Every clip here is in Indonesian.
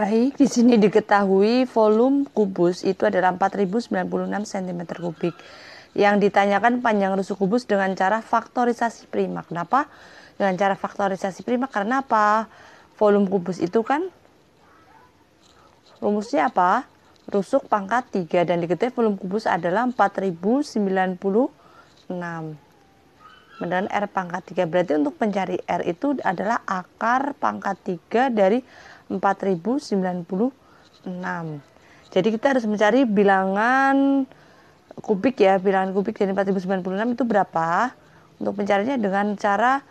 Baik, di sini diketahui volume kubus itu adalah 4096 cm kubik. Yang ditanyakan panjang rusuk kubus dengan cara faktorisasi prima. Kenapa? Dengan cara faktorisasi prima karena apa? Volume kubus itu kan rumusnya apa? Rusuk pangkat 3 dan diketahui volume kubus adalah 4096. Kemudian R pangkat 3 berarti untuk mencari R itu adalah akar pangkat 3 dari 4096. Jadi kita harus mencari bilangan kubik ya, bilangan kubik dari 4096 itu berapa? Untuk mencarinya dengan cara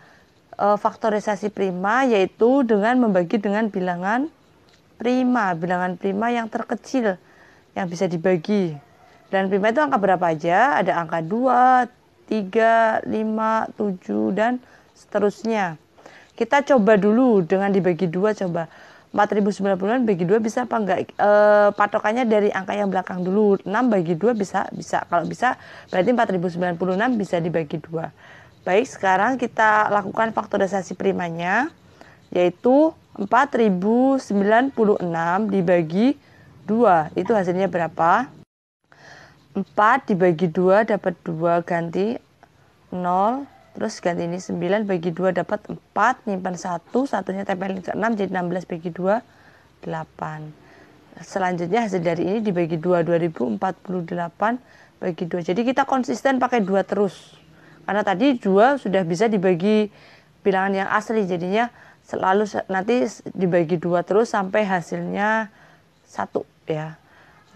e, faktorisasi prima yaitu dengan membagi dengan bilangan prima, bilangan prima yang terkecil yang bisa dibagi. Dan prima itu angka berapa aja? Ada angka 2, 3, 5, 7 dan seterusnya. Kita coba dulu dengan dibagi dua coba 49 bagi 2 bisa apa enggak e, patokannya dari angka yang belakang dulu 6 bagi 2 bisa bisa kalau bisa berarti 4096 bisa dibagi 2 baik sekarang kita lakukan faktorisasi primanya yaitu 4096 dibagi 2 itu hasilnya berapa 4 dibagi 2 dapat 2 ganti 0 Terus ganti ini 9 bagi 2 dapat 4, nyimpan 1, satunya tempelin ke 6 jadi 16 bagi 2, 8. Selanjutnya hasil dari ini dibagi 2, 2048 bagi 2. Jadi kita konsisten pakai 2 terus. Karena tadi 2 sudah bisa dibagi bilangan yang asli, jadinya selalu nanti dibagi 2 terus sampai hasilnya 1 ya.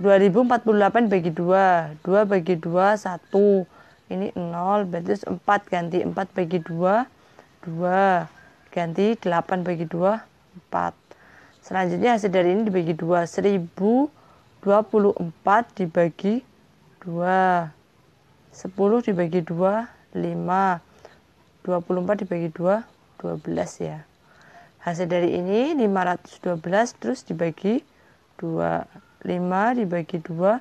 2048 bagi 2, 2 bagi 2, 1 ini 0 berarti 4 ganti 4 bagi 2 2 ganti 8 bagi 2 4 selanjutnya hasil dari ini dibagi 2 1024 dibagi 2 10 dibagi 2 5 24 dibagi 2 12 ya hasil dari ini 512 terus dibagi 2 5 dibagi 2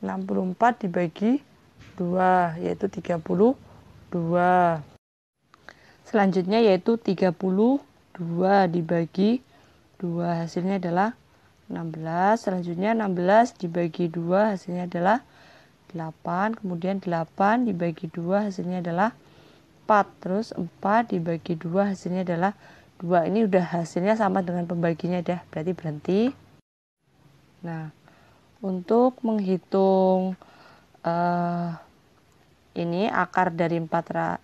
64 dibagi 2 yaitu 32 selanjutnya yaitu 32 dibagi 2 hasilnya adalah 16 selanjutnya 16 dibagi 2 hasilnya adalah 8 kemudian 8 dibagi 2 hasilnya adalah 4 terus 4 dibagi 2 hasilnya adalah 2 ini udah hasilnya sama dengan pembaginya dah berarti berhenti nah untuk menghitung uh, ini akar dari 4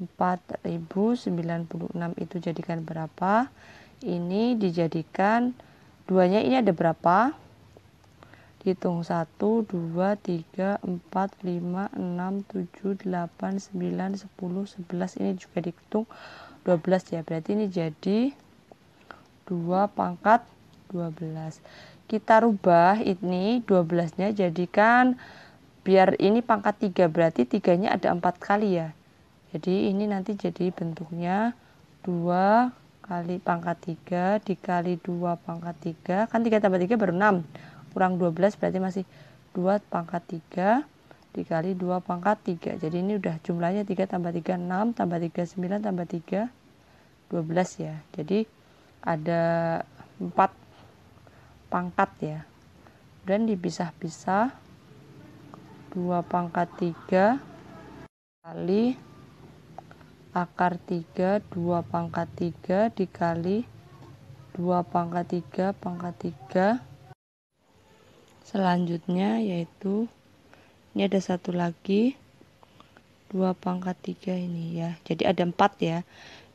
4096 itu jadikan berapa ini dijadikan duanya ini ada berapa dihitung 1 2 3 4 5 6 7 8 9 10 11 ini juga dihitung 12 ya berarti ini jadi 2 pangkat 12 kita rubah ini 12-nya jadikan biar ini pangkat 3 berarti 3-nya ada 4 kali ya. Jadi ini nanti jadi bentuknya 2 kali pangkat 3 dikali 2 pangkat 3 kan 3 tambah 3 baru 6 kurang 12 berarti masih 2 pangkat 3 dikali 2 pangkat 3 jadi ini udah jumlahnya 3 tambah 3 6 tambah 3 9 tambah 3 12 ya jadi ada 4 pangkat ya dan dipisah-pisah 2 pangkat 3 kali akar 3 2 pangkat 3 dikali 2 pangkat 3 pangkat 3 selanjutnya yaitu ini ada satu lagi 2 pangkat 3 ini ya jadi ada 4 ya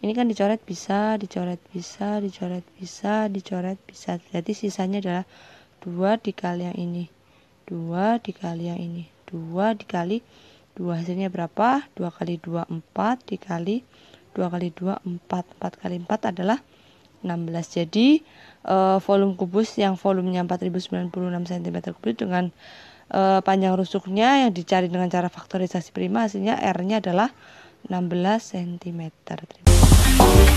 ini kan dicoret bisa dicoret bisa dicoret bisa dicoret bisa Jadi sisanya adalah dua dikali yang ini dua dikali yang ini dua dikali dua hasilnya berapa dua kali dua empat dikali dua kali dua empat empat kali empat adalah 16 jadi uh, volume kubus yang volumenya 4096 cm kubik dengan uh, panjang rusuknya yang dicari dengan cara faktorisasi prima hasilnya R-nya adalah 16 cm. Terima